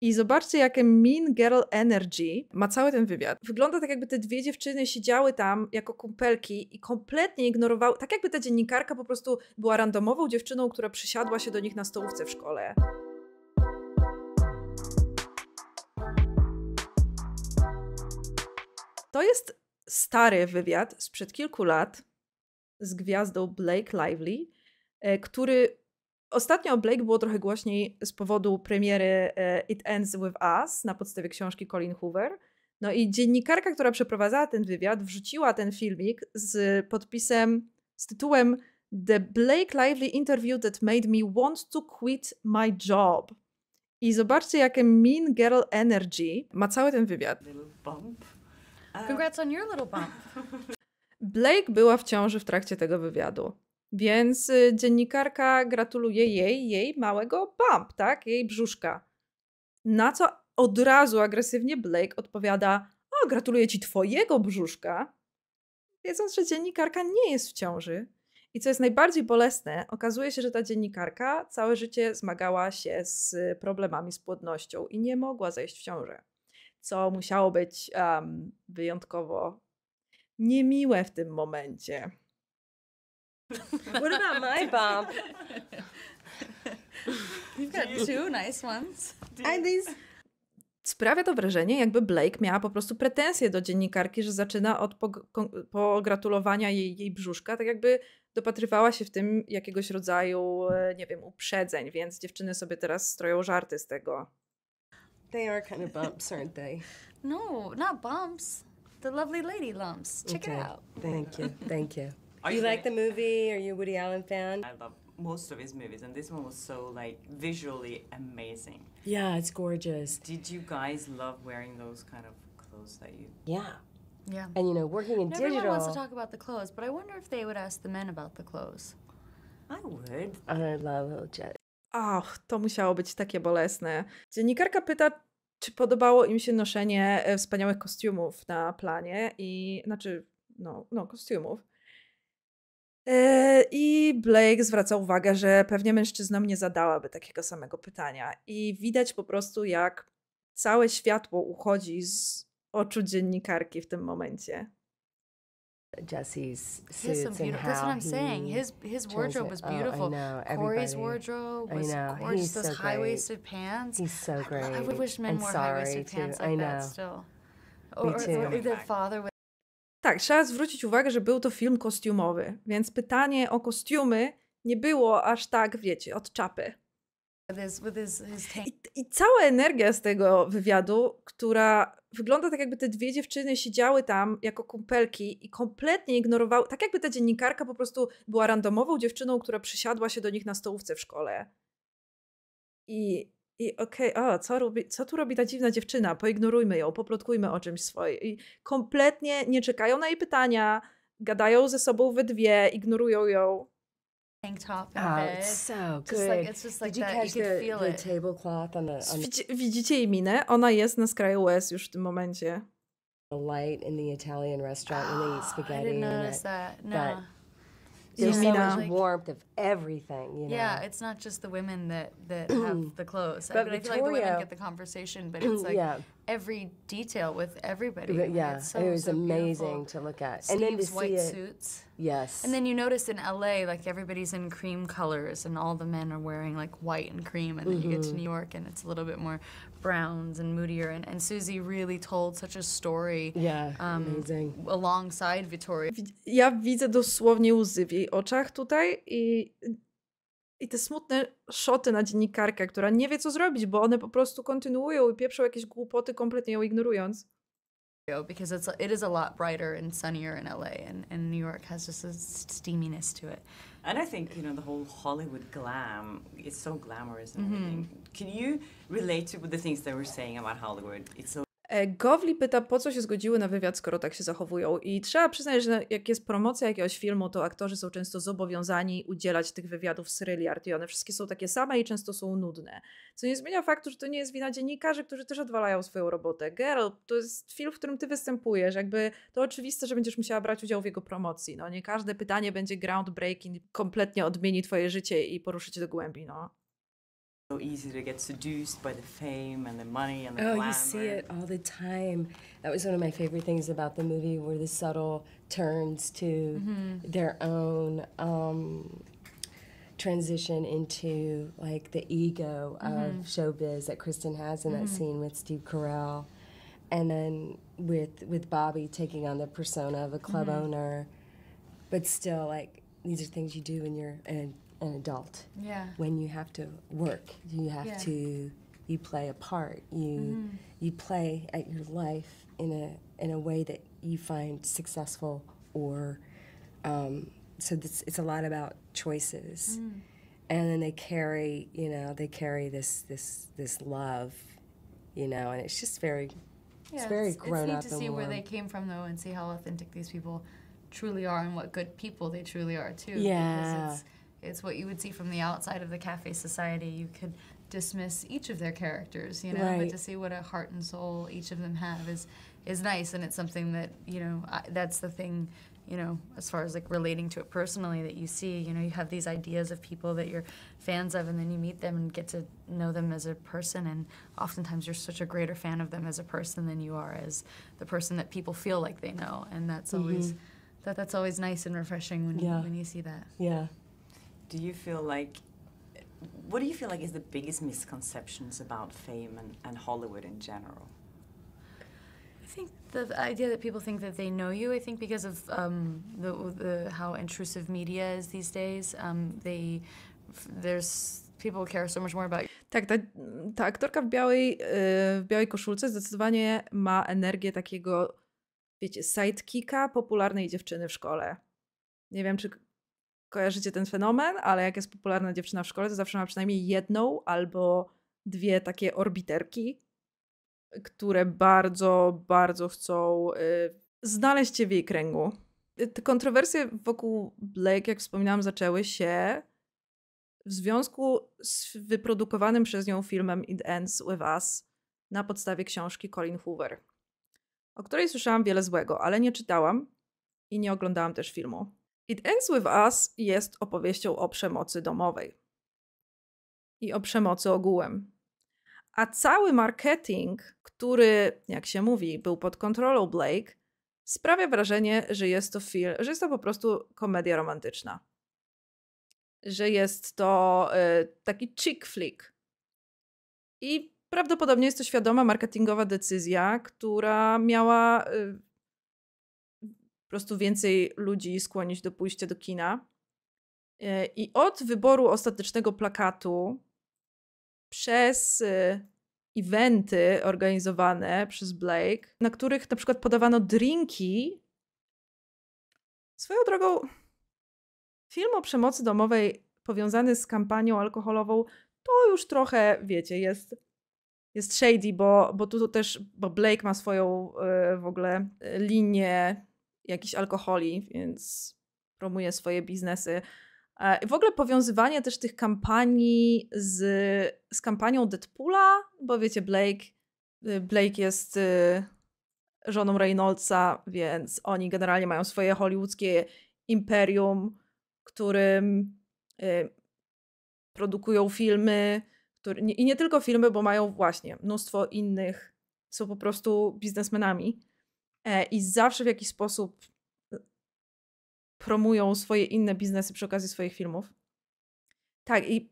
I zobaczcie, jakie Mean Girl Energy ma cały ten wywiad. Wygląda tak, jakby te dwie dziewczyny siedziały tam jako kumpelki i kompletnie ignorowały, tak jakby ta dziennikarka po prostu była randomową dziewczyną, która przysiadła się do nich na stołówce w szkole. To jest stary wywiad sprzed kilku lat z gwiazdą Blake Lively, e, który Ostatnio o Blake było trochę głośniej z powodu premiery e, It Ends With Us na podstawie książki Colin Hoover. No i dziennikarka, która przeprowadzała ten wywiad, wrzuciła ten filmik z podpisem, z tytułem The Blake Lively Interview That Made Me Want to Quit My Job. I zobaczcie, jakie mean girl energy ma cały ten wywiad. Congrats on your little bump. Blake była w ciąży w trakcie tego wywiadu. Więc y, dziennikarka gratuluje jej, jej małego bump, tak? Jej brzuszka. Na co od razu agresywnie Blake odpowiada: O, gratuluję ci twojego brzuszka. Wiedząc, że dziennikarka nie jest w ciąży. I co jest najbardziej bolesne, okazuje się, że ta dziennikarka całe życie zmagała się z y, problemami z płodnością i nie mogła zejść w ciążę. Co musiało być um, wyjątkowo niemiłe w tym momencie what about my bomb? You've got two nice ones. And these sprawia to wrażenie, jakby Blake miała po prostu pretensje do dziennikarki, że zaczyna od pogratulowania jej, jej brzuszka, tak jakby dopatrywała się w tym jakiegoś rodzaju, e, nie wiem, uprzedzeń, więc dziewczyny sobie teraz stroją żarty z tego. They are kind of bumps, aren't they? No, not bumps. The lovely lady lumps. Check okay. it out. Thank you, thank you. Are you, like the movie? Are you a Woody Allen fan? I love most of his movies, and this one was so like visually amazing. Yeah, it's gorgeous. Did you guys love wearing those kind of clothes that you? Yeah. Yeah. And you know, working in Everyone digital. Everyone wants to talk about the clothes, but I wonder if they would ask the men about the clothes. I would. I love Jet. Och, to musiało być takie bolesne. Dziennikarka pyta, czy podobało im się noszenie wspaniałych kostiumów na planie i, znaczy, no, no kostiumów. E, I Blake zwraca uwagę, że pewnie mężczyznom nie zadałaby takiego samego pytania. I widać po prostu, jak całe światło uchodzi z oczu dziennikarki w tym momencie. Jesse's suits some and how That's what I'm saying. His his wardrobe was beautiful. Oh, I know. Corey's wardrobe was I know. gorgeous. He's so Those high waisted pants. He's so great. I, I would wish men I'm wore high waisted pants like I know. that still. Or, Me too. or, or the father. Tak, trzeba zwrócić uwagę, że był to film kostiumowy, więc pytanie o kostiumy nie było aż tak, wiecie, od czapy. I, I, cała energia z tego wywiadu, która wygląda tak, jakby te dwie dziewczyny siedziały tam jako kumpelki i kompletnie ignorowały, tak jakby ta dziennikarka po prostu była randomową dziewczyną, która przysiadła się do nich na stołówce w szkole. I i okej, okay, o, co, co tu robi ta dziwna dziewczyna? Poignorujmy ją, poplotkujmy o czymś swoim. I kompletnie nie czekają na jej pytania, gadają ze sobą we dwie, ignorują ją. Top oh, it's so good. Just like, You, you feel it. Widzicie jej minę? Ona jest na skraju łez już w tym momencie. The light in the Italian restaurant oh, when they eat spaghetti. I didn't notice that. that. No. That There's yeah. so much like, warmth of everything. You know? Yeah, it's not just the women that that have the clothes. But I, mean, Victoria, I feel like the women get the conversation, but it's like yeah every detail with everybody. Yeah, so, it was so amazing beautiful. to look at. Steve's and then to white see it. suits. Yes. And then you notice in LA, like everybody's in cream colors, and all the men are wearing like white and cream. And then mm-hmm. you get to mm-hmm. New York, and it's a little bit more browns and moodier. And, and Susie really told such a story. Yeah, um, amazing. Alongside Victoria. Ja widzę dosłownie łzy w jej oczach tutaj i I te smutne szoty na dziennikarkę, która nie wie co zrobić, bo one po prostu kontynuują i pieprzą jakieś głupoty, kompletnie ją ignorując. Because it's it is a lot brighter and sunnier in LA, and, and New York has just a steaminess to it. And I think you know the whole Hollywood glam is so glamorous and mm -hmm. everything. Can you relate to the things they were saying about Hollywood? It's so E, gowli pyta, po co się zgodziły na wywiad, skoro tak się zachowują. I trzeba przyznać, że jak jest promocja jakiegoś filmu, to aktorzy są często zobowiązani udzielać tych wywiadów z Ryliard i one wszystkie są takie same i często są nudne. Co nie zmienia faktu, że to nie jest wina dziennikarzy, którzy też odwalają swoją robotę. Geralt, to jest film, w którym ty występujesz. Jakby to oczywiste, że będziesz musiała brać udział w jego promocji. No nie każde pytanie będzie groundbreaking, kompletnie odmieni twoje życie i poruszy cię do głębi, no. so easy to get seduced by the fame and the money and the oh, glamour. you see it all the time. That was one of my favorite things about the movie, where the subtle turns to mm -hmm. their own um, transition into like the ego mm -hmm. of mm-hmm. showbiz that Kristen has in mm -hmm. that mm-hmm. scene with Steve Carell, and then with with Bobby taking on the persona of a club mm-hmm. owner, but still like these are things you do when you're a an adult. Yeah. When you have to work, you have yeah. to you play a part. You mm-hmm. you play at your life in a in a way that you find successful or um, so this, it's a lot about choices. Mm. And then they carry, you know, they carry this this this love, you know, and it's just very yeah, it's very it's, grown it's neat to see warm. where they came from though and see how authentic these people truly are and what good people they truly are too. Yeah. Because it's, it's what you would see from the outside of the cafe society. You could dismiss each of their characters, you know, right. but to see what a heart and soul each of them have is is nice, and it's something that you know I, that's the thing. You know, as far as like relating to it personally, that you see, you know, you have these ideas of people that you're fans of, and then you meet them and get to know them as a person. And oftentimes, you're such a greater fan of them as a person than you are as the person that people feel like they know. And that's mm-hmm. always that that's always nice and refreshing when yeah. you, when you see that. Yeah do you feel like what do you feel like is the biggest misconceptions about fame and, and Hollywood in general? I think the idea that people think that they know you, I think because of um, the, the, how intrusive media is these days, um, they there's people care so much more about you. Tak, ta, ta aktorka w białej, w białej koszulce zdecydowanie ma energię takiego, wiecie, sidekicka popularnej dziewczyny w szkole. Nie wiem, czy kojarzycie ten fenomen, ale jak jest popularna dziewczyna w szkole, to zawsze ma przynajmniej jedną albo dwie takie orbiterki, które bardzo, bardzo chcą y, znaleźć się w jej kręgu. Te kontrowersje wokół Blake, jak wspominałam, zaczęły się w związku z wyprodukowanym przez nią filmem It Ends With Us na podstawie książki Colin Hoover, o której słyszałam wiele złego, ale nie czytałam i nie oglądałam też filmu. It Ends With Us jest opowieścią o przemocy domowej i o przemocy ogółem. A cały marketing, który, jak się mówi, był pod kontrolą Blake, sprawia wrażenie, że jest to film, że jest to po prostu komedia romantyczna. Że jest to y, taki chick flick. I prawdopodobnie jest to świadoma marketingowa decyzja, która miała y, po prostu więcej ludzi skłonić do pójścia do kina. E, I od wyboru ostatecznego plakatu przez e, eventy organizowane przez Blake, na których na przykład podawano drinki. Swoją drogą, film o przemocy domowej powiązany z kampanią alkoholową, to już trochę, wiecie, jest, jest shady, bo, bo tu też, bo Blake ma swoją y, w ogóle linię jakichś alkoholi, więc promuje swoje biznesy. E, w ogóle powiązywanie też tych kampanii z, z kampanią Deadpoola, bo wiecie, Blake, y, Blake jest y, żoną Reynoldsa, więc oni generalnie mają swoje hollywoodzkie imperium, którym y, produkują filmy który, i nie tylko filmy, bo mają właśnie mnóstwo innych, są po prostu biznesmenami. E, i zawsze w jakiś sposób e, promują swoje inne biznesy przy okazji swoich filmów. Tak, i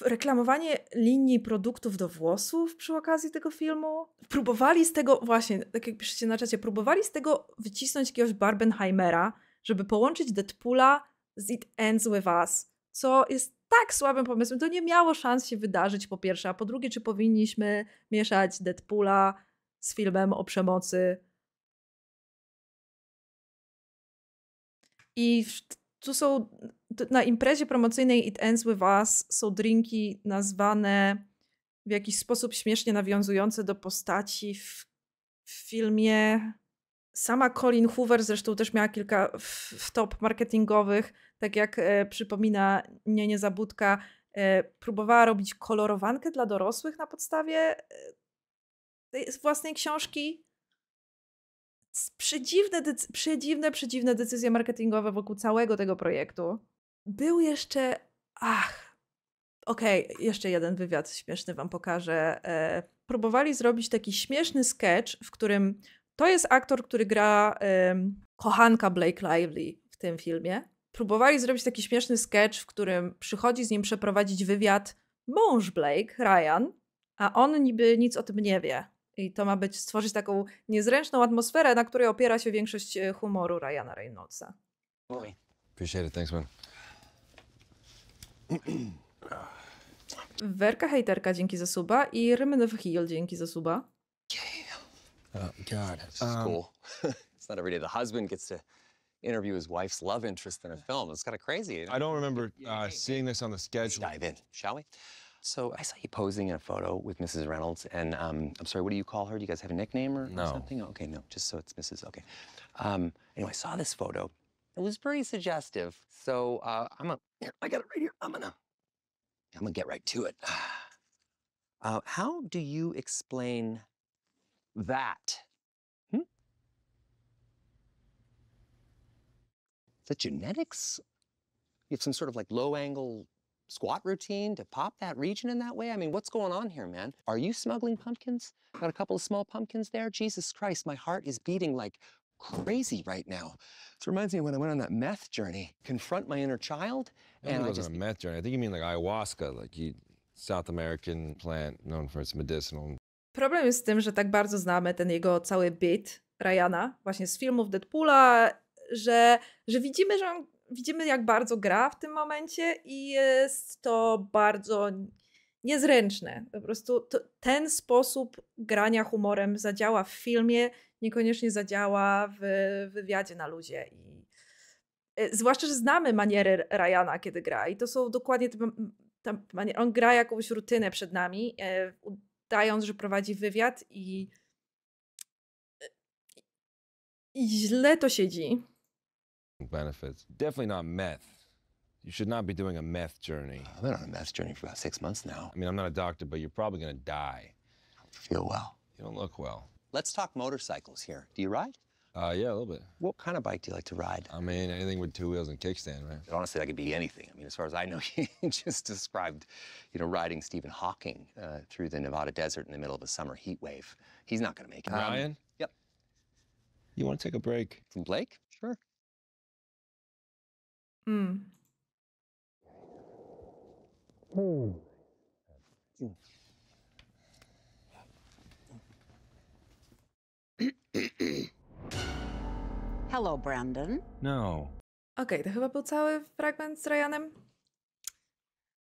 reklamowanie linii produktów do włosów przy okazji tego filmu. Próbowali z tego, właśnie, tak jak piszecie na czacie, próbowali z tego wycisnąć jakiegoś Barbenheimera, żeby połączyć Deadpoola z It Ends With Us, co jest tak słabym pomysłem. To nie miało szans się wydarzyć, po pierwsze, a po drugie, czy powinniśmy mieszać Deadpoola z filmem o przemocy I tu są na imprezie promocyjnej It Ends With Us są drinki nazwane w jakiś sposób śmiesznie nawiązujące do postaci w, w filmie. Sama Colin Hoover zresztą też miała kilka w, w top marketingowych, tak jak e, przypomina nie niezabudka, e, próbowała robić kolorowankę dla dorosłych na podstawie e, własnej książki przedziwne, decy- przedziwne, przedziwne decyzje marketingowe wokół całego tego projektu. Był jeszcze, ach, okej, okay, jeszcze jeden wywiad śmieszny wam pokażę. E, próbowali zrobić taki śmieszny sketch, w którym to jest aktor, który gra e, kochanka Blake Lively w tym filmie. Próbowali zrobić taki śmieszny sketch, w którym przychodzi z nim przeprowadzić wywiad mąż Blake, Ryan, a on niby nic o tym nie wie. I to ma być stworzyć taką niezręczną atmosferę, na której opiera się większość e, humoru Ryana Reynoldsa. Movie. Appreciate it, thanks man. Werka Hejterka, dzięki za suba i Rymen w Heel, dzięki za suba. Oh god. It's um, cool. it's not every day the husband gets to interview his wife's love interest in a film. It's kind of crazy. I don't remember uh, seeing this on the schedule. Let's dive in, shall we? So I saw you posing in a photo with Mrs. Reynolds, and um, I'm sorry, what do you call her? Do you guys have a nickname or, no. something? Okay, no, just so it's Mrs. Okay. Um, anyway, I saw this photo. It was pretty suggestive. So uh, I'm a, here, I got it right here. I'm gonna, I'm gonna get right to it. Uh, how do you explain that? Hmm? Is that genetics? You have some sort of like low angle squat routine to pop that region in that way? I mean, what's going on here, man? Are you smuggling pumpkins? Got a couple of small pumpkins there? Jesus Christ, my heart is beating like crazy right now. This reminds me when I went on that meth journey, confront my inner child. And I, was I just, a meth journey. I think you mean like ayahuasca, like you, South American plant known for its medicinal. Problem jest z tym, że tak bardzo znamy ten jego cały byt Ryana, właśnie z filmów Deadpoola, że, że widzimy, że on widzimy, jak bardzo gra w tym momencie i jest to bardzo niezręczne. Po prostu to, ten sposób grania humorem zadziała w filmie, niekoniecznie zadziała w wywiadzie na ludzie I, e, zwłaszcza, że znamy maniery Ryana, kiedy gra, i to są dokładnie te, te maniery. On gra jakąś rutynę przed nami, e, udając, że prowadzi wywiad i, e, i źle to siedzi benefits. Definitely not meth. You should not be doing a meth journey. I've been on a meth journey for about six months now. I mean, I'm not a doctor, but you're probably gonna die. I don't feel well. You don't look well. Let's talk motorcycles here. Do you ride? Uh, yeah, a little bit. What kind of bike do you like to ride? I mean, anything with two wheels and kickstand, right? Honestly, that could be anything. I mean, as far as I know, you just described, you know, riding Stephen Hawking uh, through the Nevada desert in the middle of a summer heat wave. He's not going to make it. Ryan? Um, yep. You want to take a break? From Blake? Sure. Mm. Hello, Brandon. No. Okej, okay, to chyba był cały fragment z Ryanem.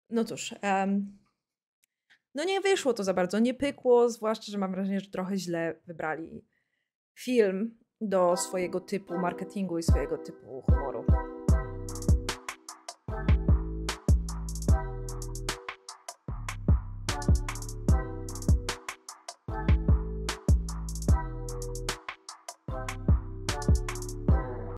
No cóż, um, no nie wyszło to za bardzo, nie pykło, zwłaszcza, że mam wrażenie, że trochę źle wybrali film do swojego typu marketingu i swojego typu humoru.